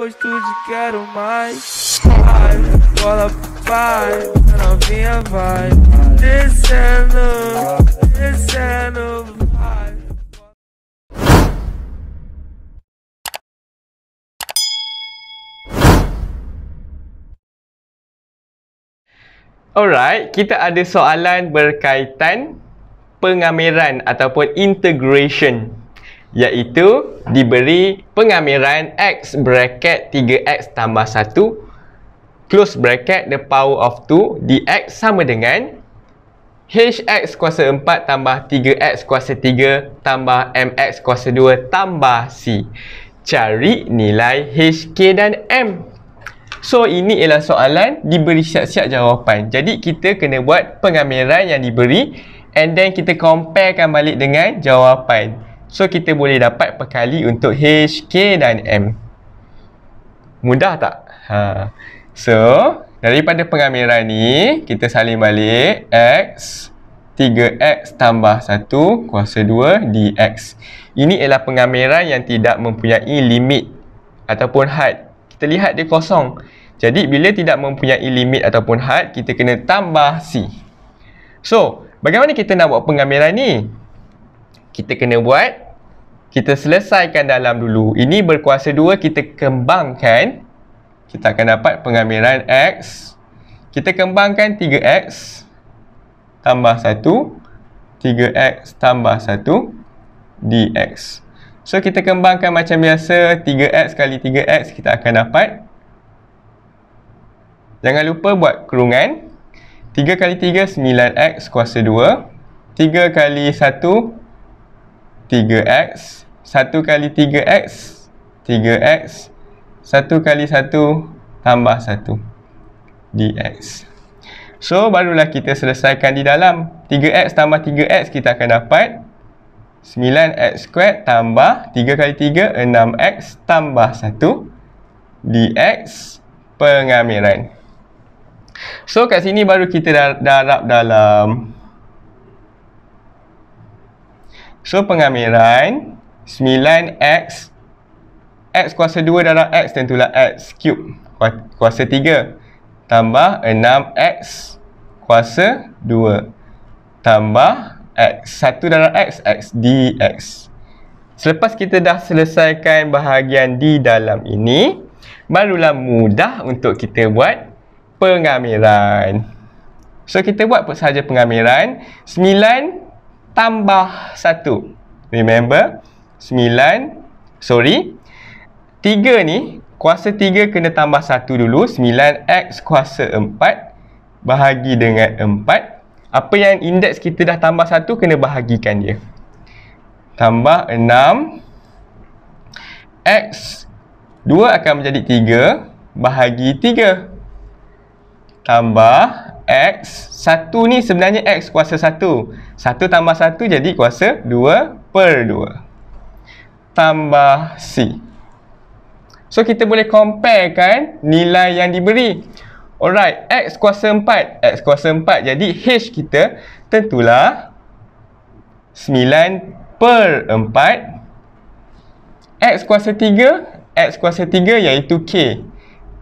gosto de quero mais. Vai, bola pai, novinha vai. Descendo, descendo. Alright, kita ada soalan berkaitan pengamiran ataupun integration iaitu diberi pengamiran x bracket 3x tambah 1 close bracket the power of 2 dx sama dengan hx kuasa 4 tambah 3x kuasa 3 tambah mx kuasa 2 tambah c. Cari nilai h, k dan m. So, ini ialah soalan diberi siap-siap jawapan. Jadi, kita kena buat pengamiran yang diberi and then kita comparekan balik dengan Jawapan. So kita boleh dapat perkali untuk H, K dan M. Mudah tak? Ha. So, daripada pengamiran ni, kita salin balik X, 3X tambah 1 kuasa 2 DX. Ini ialah pengamiran yang tidak mempunyai limit ataupun had. Kita lihat dia kosong. Jadi, bila tidak mempunyai limit ataupun had, kita kena tambah C. So, bagaimana kita nak buat pengamiran ni? kita kena buat kita selesaikan dalam dulu ini berkuasa 2 kita kembangkan kita akan dapat pengambilan X kita kembangkan 3X tambah 1 3X tambah 1 DX so kita kembangkan macam biasa 3X kali 3X kita akan dapat jangan lupa buat kerungan 3 kali 3 9X kuasa 2 3 kali 1 3x 1 kali 3x 3x 1 kali 1 tambah 1 dx so barulah kita selesaikan di dalam 3x tambah 3x kita akan dapat 9x squared tambah 3 kali 3 6x tambah 1 dx pengamiran so kat sini baru kita darab dalam So pengambilan 9x x kuasa 2 darab x tentulah x cube kuasa 3 tambah 6x kuasa 2 tambah x 1 darab x x dx. Selepas kita dah selesaikan bahagian di dalam ini, barulah mudah untuk kita buat pengamiran. So kita buat sahaja pengamiran tambah 1 remember 9 sorry 3 ni kuasa 3 kena tambah 1 dulu 9x kuasa 4 bahagi dengan 4 apa yang indeks kita dah tambah 1 kena bahagikan dia tambah 6 x 2 akan menjadi 3 bahagi 3 tambah X satu ni sebenarnya X kuasa satu satu tambah satu jadi kuasa dua per dua Tambah C So kita boleh compare kan nilai yang diberi Alright, X kuasa empat X kuasa empat jadi H kita tentulah sembilan per empat X kuasa tiga X kuasa tiga iaitu K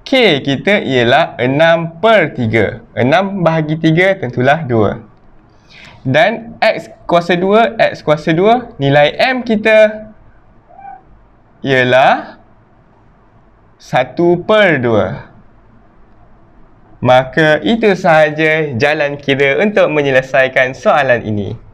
K kita ialah 6 per 3. 6 bahagi 3 tentulah 2. Dan X kuasa 2, X kuasa 2, nilai M kita ialah 1 per 2. Maka itu sahaja jalan kira untuk menyelesaikan soalan ini.